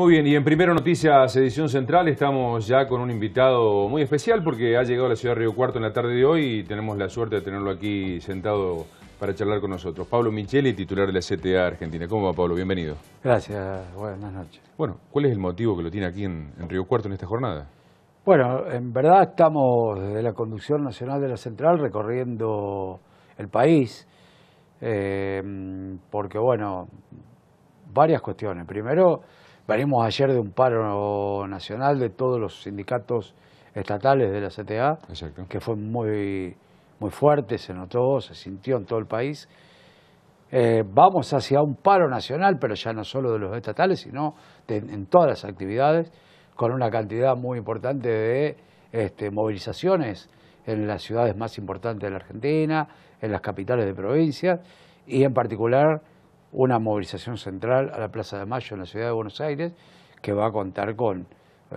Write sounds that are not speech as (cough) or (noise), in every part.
Muy bien, y en Primero Noticias, edición central, estamos ya con un invitado muy especial porque ha llegado a la ciudad de Río Cuarto en la tarde de hoy y tenemos la suerte de tenerlo aquí sentado para charlar con nosotros. Pablo Micheli, titular de la CTA Argentina. ¿Cómo va, Pablo? Bienvenido. Gracias, buenas noches. Bueno, ¿cuál es el motivo que lo tiene aquí en, Río Cuarto en esta jornada? Bueno, en verdad estamos desde la conducción nacional de la central recorriendo el país, eh, porque bueno, varias cuestiones. Primero, Venimos ayer de un paro nacional de todos los sindicatos estatales de la CTA, que fue muy, muy fuerte, se notó, se sintió en todo el país. Eh, vamos hacia un paro nacional, pero ya no solo de los estatales, sino en todas las actividades, con una cantidad muy importante de este, movilizaciones en las ciudades más importantes de la Argentina, en las capitales de provincias y en particular una movilización central a la Plaza de Mayo en la ciudad de Buenos Aires, que va a contar con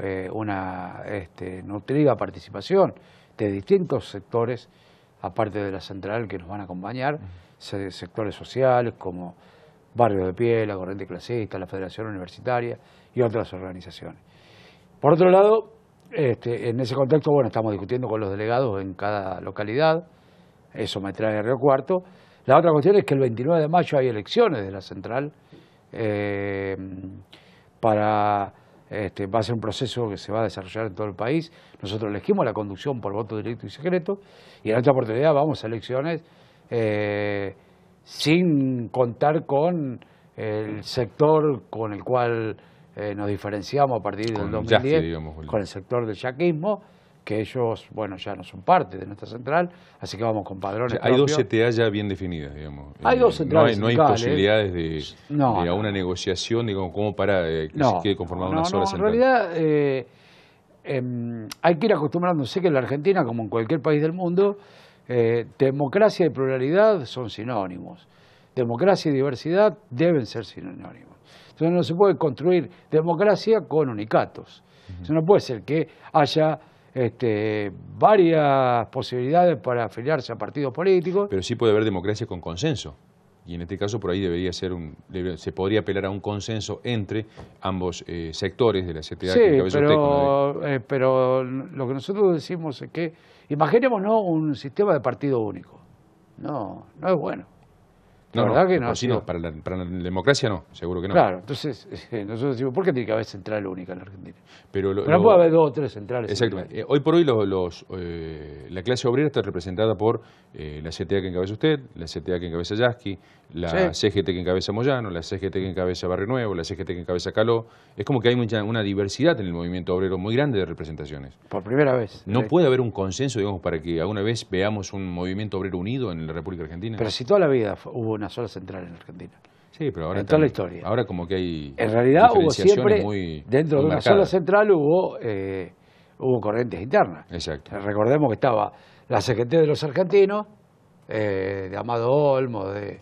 eh, una este, nutrida participación de distintos sectores, aparte de la central que nos van a acompañar, sectores sociales como Barrio de Pie, la Corriente Clasista, la Federación Universitaria y otras organizaciones. Por otro lado, este, en ese contexto, bueno, estamos discutiendo con los delegados en cada localidad, eso me trae a Río Cuarto, la otra cuestión es que el 29 de mayo hay elecciones de la central. Eh, para este, va a ser un proceso que se va a desarrollar en todo el país. Nosotros elegimos la conducción por voto directo y secreto y en otra oportunidad vamos a elecciones eh, sin contar con el sector con el cual eh, nos diferenciamos a partir del 2010, con el sector del yaquismo que ellos, bueno, ya no son parte de nuestra central, así que vamos con padrones. hay dos CTA ya bien definidas, digamos. Hay dos eh, centrales. No hay, posibilidades de, una negociación, digamos, cómo para eh, que se quede conformada una sola central. En realidad, eh, em, hay que ir sé que en la Argentina, como en cualquier país del mundo, democracia y pluralidad son sinónimos. Democracia y diversidad deben ser sinónimos. Entonces no se puede construir democracia con unicatos. no puede ser que haya este, varias posibilidades para afiliarse a partidos políticos. Pero sí puede haber democracia con consenso. Y en este caso por ahí debería ser un, se podría apelar a un consenso entre ambos eh, sectores de la CTA. pero, eh, pero lo que nosotros decimos es que imaginémonos un sistema de partido único. No, no es bueno. No, ¿verdad que no? Pues para la, democracia no, seguro que no. Claro, entonces nosotros decimos, ¿por qué tiene que haber central única en la Argentina? Pero, no puede haber dos o tres centrales. Exactamente. Eh, hoy por hoy los, los eh, la clase obrera está representada por eh, la CTA que encabeza usted, la CTA que encabeza Yasky, la CGT que encabeza Moyano, la CGT que encabeza Barrio Nuevo, la CGT que encabeza Caló. Es como que hay una diversidad en el movimiento obrero muy grande de representaciones. Por primera vez. ¿No puede haber un consenso, digamos, para que alguna vez veamos un movimiento obrero unido en la República Argentina? Pero si toda la vida hubo una sola central en Argentina. Sí, pero ahora. En toda la historia. Ahora como que hay. En realidad hubo siempre. dentro de una sola central hubo, eh, hubo corrientes internas. Exacto. Recordemos que estaba la CGT de los argentinos, eh, de Amado Olmo, de.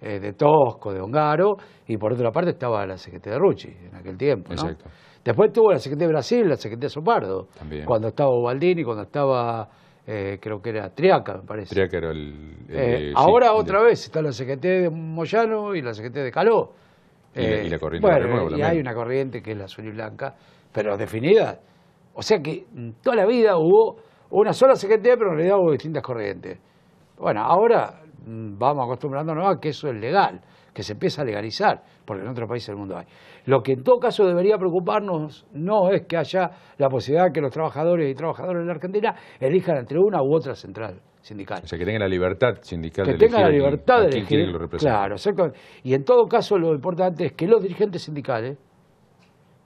Eh, de Tosco, de Hongaro, y por otra parte estaba la CGT de Rucci en aquel tiempo. ¿no? Exacto. Después tuvo la CGT de Brasil, la CGT de Sopardo, cuando estaba Ubaldini, cuando estaba, eh, creo que era Triaca, me parece. Triaca era el... Eh, ahora otra vez está la CGT de Moyano y la CGT de Caló. Y, la, corriente de la y hay una corriente que es la azul y blanca, pero definida. O sea que toda la vida hubo una sola CGT, pero en realidad hubo distintas corrientes. Bueno, ahora Mm, vamos acostumbrándonos a que eso es legal, que se empieza a legalizar, porque en otros países del mundo hay. Lo que en todo caso debería preocuparnos no es que haya la posibilidad de que los trabajadores y trabajadoras de la Argentina elijan entre una u otra central sindical. O sea, que tengan la libertad sindical que tengan la libertad de elegir. Claro, Y en todo caso lo importante es que los dirigentes sindicales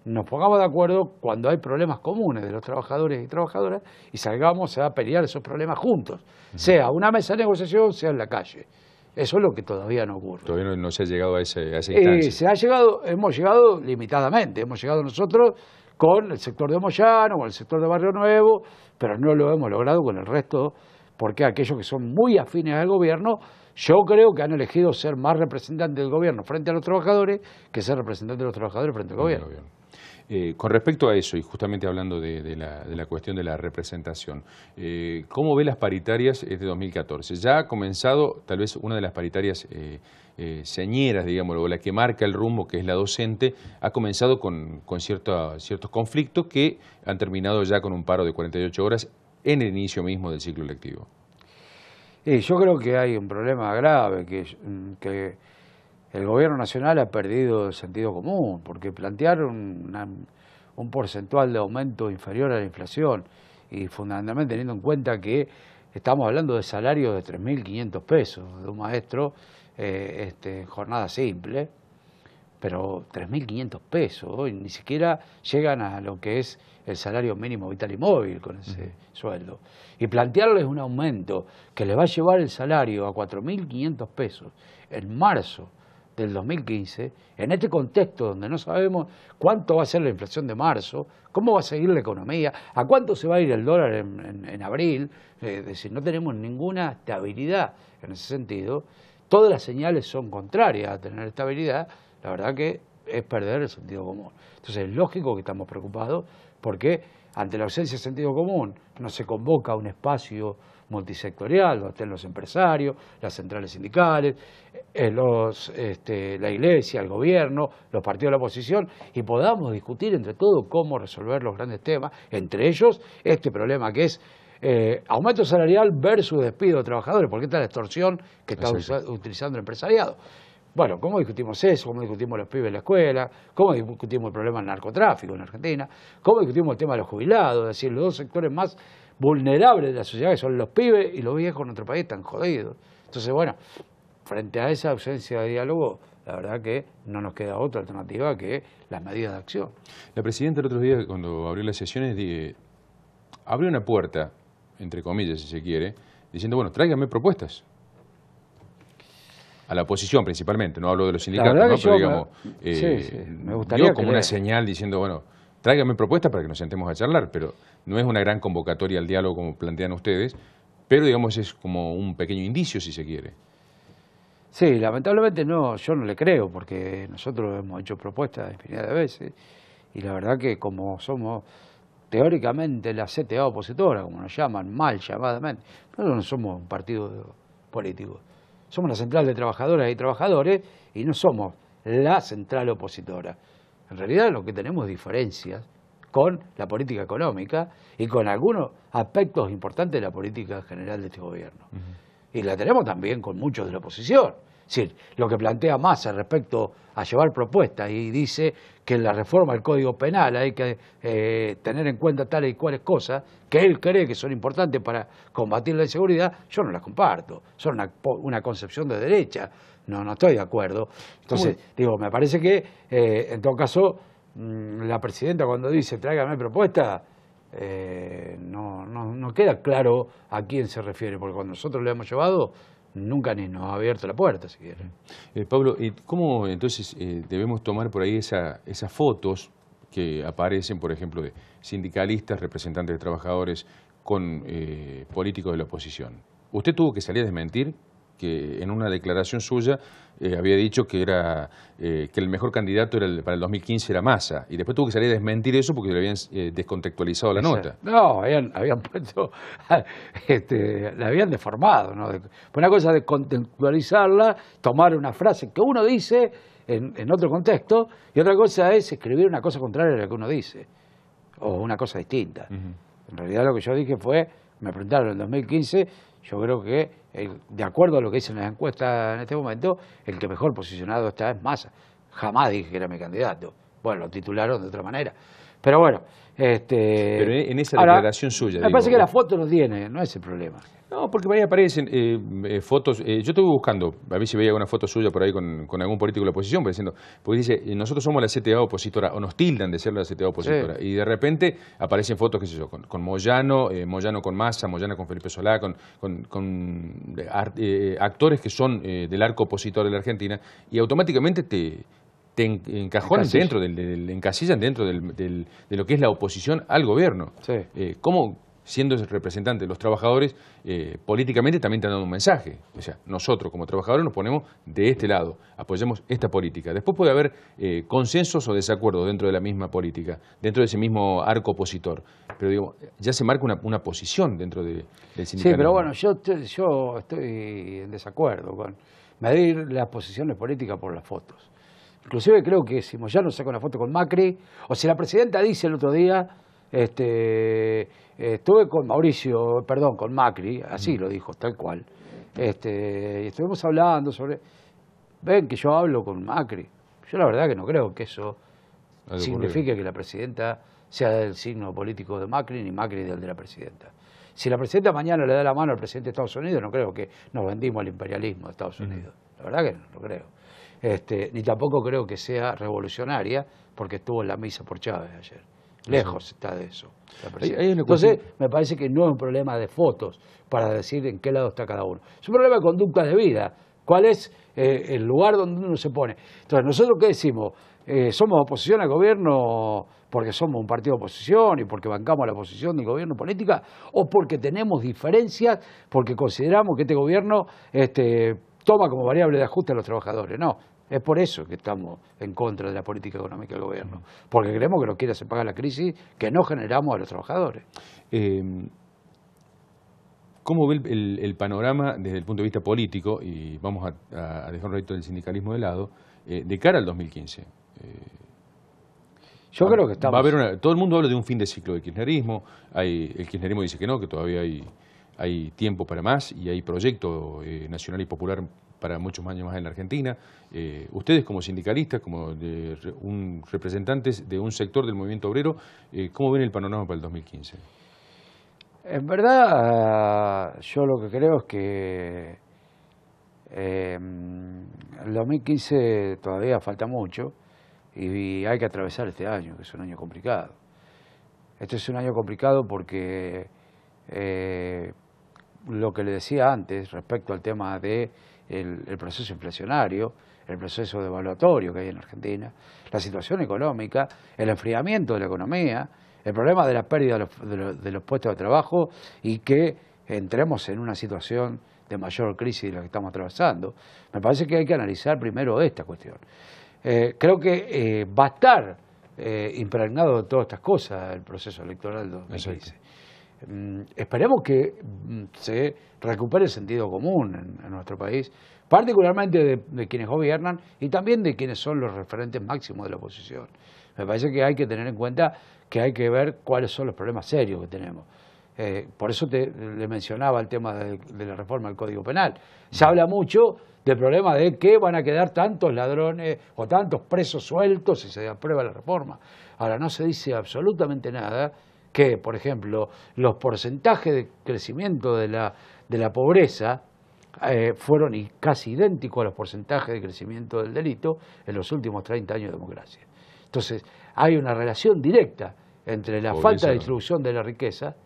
nos pongamos de acuerdo cuando hay problemas comunes de los trabajadores y trabajadoras y salgamos a pelear esos problemas juntos, sea una mesa de negociación, sea en la calle. Eso es lo que todavía no ocurre. Todavía no, se ha llegado a, ese, a esa eh, instancia. se ha llegado, hemos llegado limitadamente, hemos llegado nosotros con el sector de Moyano, con el sector de Barrio Nuevo, pero no lo hemos logrado con el resto, porque aquellos que son muy afines al gobierno, yo creo que han elegido ser más representantes del gobierno frente a los trabajadores que ser representantes de los trabajadores frente al gobierno. Eh, con respecto a eso, y justamente hablando de, la, cuestión de la representación, eh, ¿cómo ve las paritarias de 2014? Ya ha comenzado tal vez una de las paritarias eh, señeras, eh, digámoslo, la que marca el rumbo, que es la docente, ha comenzado con, ciertos conflictos que han terminado ya con un paro de 48 horas en el inicio mismo del ciclo lectivo. yo creo que hay un problema grave, que, mm, que el gobierno nacional ha perdido el sentido común, porque plantear un porcentual de aumento inferior a la inflación y fundamentalmente teniendo en cuenta que estamos hablando de salarios de 3.500 pesos de un maestro eh, este, jornada simple, pero 3.500 pesos ni siquiera llegan a lo que es el salario mínimo vital y móvil con ese sueldo. Y plantearles un aumento que le va a llevar el salario a 4.500 pesos en marzo del 2015, en este contexto donde no sabemos cuánto va a ser la inflación de marzo, cómo va a seguir la economía, a cuánto se va a ir el dólar en, abril, eh, es decir, no tenemos ninguna estabilidad en ese sentido, todas las señales son contrarias a tener estabilidad, la verdad que es perder el sentido común. Entonces es lógico que estamos preocupados porque ante la ausencia de sentido común, no se convoca un espacio multisectorial donde estén los empresarios, las centrales sindicales, eh, este, la iglesia, el gobierno, los partidos de la oposición, y podamos discutir entre todos cómo resolver los grandes temas, entre ellos este problema que es eh, aumento salarial versus despido de trabajadores, porque esta es la extorsión que está utilizando el empresariado. Bueno, ¿cómo discutimos eso? ¿Cómo discutimos los pibes en la escuela? ¿Cómo discutimos el problema del narcotráfico en Argentina? ¿Cómo discutimos el tema de los jubilados? Es decir, los dos sectores más vulnerables de la sociedad, que son los pibes y los viejos en nuestro país, están jodidos. Entonces, bueno, frente a esa ausencia de diálogo, la verdad que no nos queda otra alternativa que las medidas de acción. La presidenta el otro día, cuando abrió las sesiones, dije, abrió una puerta, entre comillas, si se quiere, diciendo, bueno, tráigame propuestas a la oposición principalmente, no hablo de los sindicatos, ¿no? pero digamos, eh, me... gustaría dio como una señal diciendo, bueno, tráigame propuestas para que nos sentemos a charlar, pero no es una gran convocatoria al diálogo como plantean ustedes, pero digamos es como un pequeño indicio si se quiere. Sí, lamentablemente no, yo no le creo, porque nosotros hemos hecho propuestas infinidad de veces, y la verdad que como somos teóricamente la CTA opositora, como nos llaman, mal llamadamente, nosotros no somos un partido político somos la central de trabajadoras y trabajadores y no somos la central opositora. En realidad lo que tenemos diferencias con la política económica y con algunos aspectos importantes de la política general de este gobierno. Y la tenemos también con muchos de la oposición. Es decir, lo que plantea Massa respecto a llevar propuestas y dice que en la reforma del Código Penal hay que eh, tener en cuenta tales y cuales cosas que él cree que son importantes para combatir la inseguridad, yo no las comparto. Son una, concepción de derecha. No, no estoy de acuerdo. Entonces, digo, me parece que, eh, en todo caso, mm, la presidenta cuando dice tráigame propuesta, eh, no, no, no queda claro a quién se refiere, porque cuando nosotros le hemos llevado, nunca ni nos ha abierto la puerta siquiera. Eh, Pablo, ¿cómo entonces eh, debemos tomar por ahí esas fotos que aparecen, por ejemplo, de sindicalistas, representantes de trabajadores, con eh, políticos de la oposición? ¿Usted tuvo que salir a desmentir que en una declaración suya eh, había dicho que, era, eh, que el mejor candidato para el 2015 era Massa. Y después tuvo que salir a desmentir eso porque le habían eh, descontextualizado la nota. No, habían, habían puesto, (laughs) este, la habían deformado. ¿no? Una cosa de contextualizarla, tomar una frase que uno dice en, otro contexto y otra cosa es escribir una cosa contraria a la que uno dice o una cosa distinta. En realidad lo que yo dije fue, me preguntaron en el 2015, yo creo que de acuerdo a lo que dicen las encuestas en este momento, el que mejor posicionado está es Massa. Jamás dije que era mi candidato. Bueno, lo titularon de otra manera. Pero bueno, este, Pero en esa declaración suya. Me parece que la foto lo tiene, no es el problema. No, porque vaya ahí aparecen eh, eh, fotos. Eh, yo estuve buscando, a ver si veía alguna foto suya por ahí con, algún político de la oposición, diciendo, porque dice, nosotros somos la CTA opositora, o nos tildan de ser la CTA opositora. Y de repente aparecen fotos, qué sé yo, con, Moyano, Moyano con Massa, Moyano con Felipe Solá, con, actores que son del arco opositor de la Argentina, y automáticamente te, te encajonan dentro, del, encasillan dentro de lo que es la oposición al gobierno. Sí. ¿cómo, siendo representante de los trabajadores, eh, políticamente también te han dado un mensaje. O sea, nosotros como trabajadores nos ponemos de este lado, apoyamos esta política. Después puede haber eh, consensos o desacuerdos dentro de la misma política, dentro de ese mismo arco opositor. Pero digo, ya se marca una, posición dentro de, del sindicato. Sí, pero bueno, yo, yo estoy en desacuerdo con medir las posiciones políticas por las fotos. Inclusive creo que si Moyano saca una foto con Macri, o si la presidenta dice el otro día este, estuve con Mauricio, perdón, con Macri, así lo dijo, tal cual. Este, estuvimos hablando sobre. Ven que yo hablo con Macri. Yo la verdad que no creo que eso signifique que la presidenta sea del signo político de Macri ni Macri del de la presidenta. Si la presidenta mañana le da la mano al presidente de Estados Unidos, no creo que nos vendimos al imperialismo de Estados Unidos. La verdad que no lo creo. Este, ni tampoco creo que sea revolucionaria porque estuvo en la misa por Chávez ayer. Lejos está de eso. Entonces, me parece que no es un problema de fotos para decir en qué lado está cada uno. Es un problema de conducta de vida. ¿Cuál es eh, el lugar donde uno se pone? Entonces, ¿nosotros qué decimos? Eh, ¿Somos oposición al gobierno porque somos un partido de oposición y porque bancamos la oposición del gobierno política? ¿O porque tenemos diferencias, porque consideramos que este gobierno este, toma como variable de ajuste a los trabajadores? No, es por eso que estamos en contra de la política económica del gobierno, porque creemos que lo quiera se paga la crisis que no generamos a los trabajadores. Em, ¿Cómo ve el, panorama desde el punto de vista político, y vamos a, dejar un ratito del sindicalismo de lado, eh, de cara al 2015? yo eh, creo que estamos... todo el mundo habla de un fin de ciclo del kirchnerismo, hay, el kirchnerismo dice que no, que todavía hay, hay tiempo para más y hay proyecto eh, nacional y popular para muchos años más en la Argentina. Eh, ustedes como sindicalistas, como de, representantes de un sector del movimiento obrero, eh, ¿cómo ven el panorama para el 2015? En verdad, yo lo que creo es que em, el 2015 todavía falta mucho y hay que atravesar este año, que es un año complicado. Este es un año complicado porque eh, lo que le decía antes respecto al tema de el, proceso inflacionario, el proceso devaluatorio que hay en Argentina, la situación económica, el enfriamiento de la economía, el problema de la pérdida de los, puestos de trabajo y que entremos en una situación de mayor crisis de la que estamos atravesando. Me parece que hay que analizar primero esta cuestión. Eh, creo que eh, va a estar eh, impregnado de todas estas cosas el proceso electoral del Mm, esperemos que mm, se recupere el sentido común en, nuestro país, particularmente de, quienes gobiernan y también de quienes son los referentes máximos de la oposición. Me parece que hay que tener en cuenta que hay que ver cuáles son los problemas serios que tenemos. Eh, por eso te, le mencionaba el tema de la reforma del Código Penal. Se habla mucho del problema de que van a quedar tantos ladrones o tantos presos sueltos si se aprueba la reforma. Ahora no se dice absolutamente nada que, por ejemplo, los porcentajes de crecimiento de la, de la pobreza eh, fueron casi idénticos a los porcentajes de crecimiento del delito en los últimos 30 años de democracia. Entonces, hay una relación directa entre la falta de distribución de la riqueza,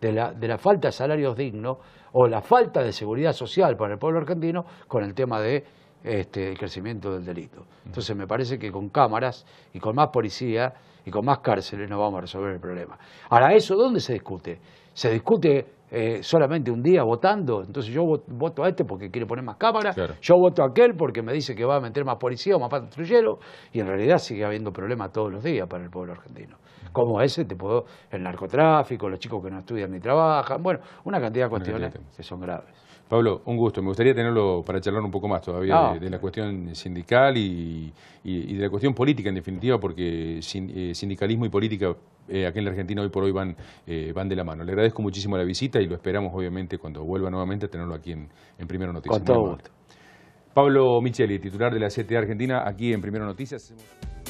de la falta de salarios dignos o la falta de seguridad social para el pueblo argentino con el tema de este, el crecimiento del delito. Mm. Entonces me parece que con cámaras y con más policía y con más cárceles no vamos a resolver el problema. Ahora, ¿eso dónde se discute? ¿Se discute eh, solamente un día votando? Entonces yo voto a este porque quiere poner más cámaras, yo voto a aquel porque me dice que va a meter más policía o más patrullero, y en realidad sigue habiendo problemas todos los días para el pueblo argentino. Mm. Como ese, te puedo, el narcotráfico, los chicos que no estudian ni trabajan, bueno, una cantidad de cuestiones que son graves. Pablo, un gusto. Me gustaría tenerlo para charlar un poco más todavía ah. de, la cuestión sindical y, de la cuestión política, en definitiva, porque eh, sindicalismo y política eh, aquí en la Argentina hoy por hoy van, eh, van de la mano. Le agradezco muchísimo la visita y lo esperamos, obviamente, cuando vuelva nuevamente a tenerlo aquí en, Primera Primero Noticias. Con todo gusto. Pablo Micheli, titular de la CTA Argentina, aquí en Primero Noticias.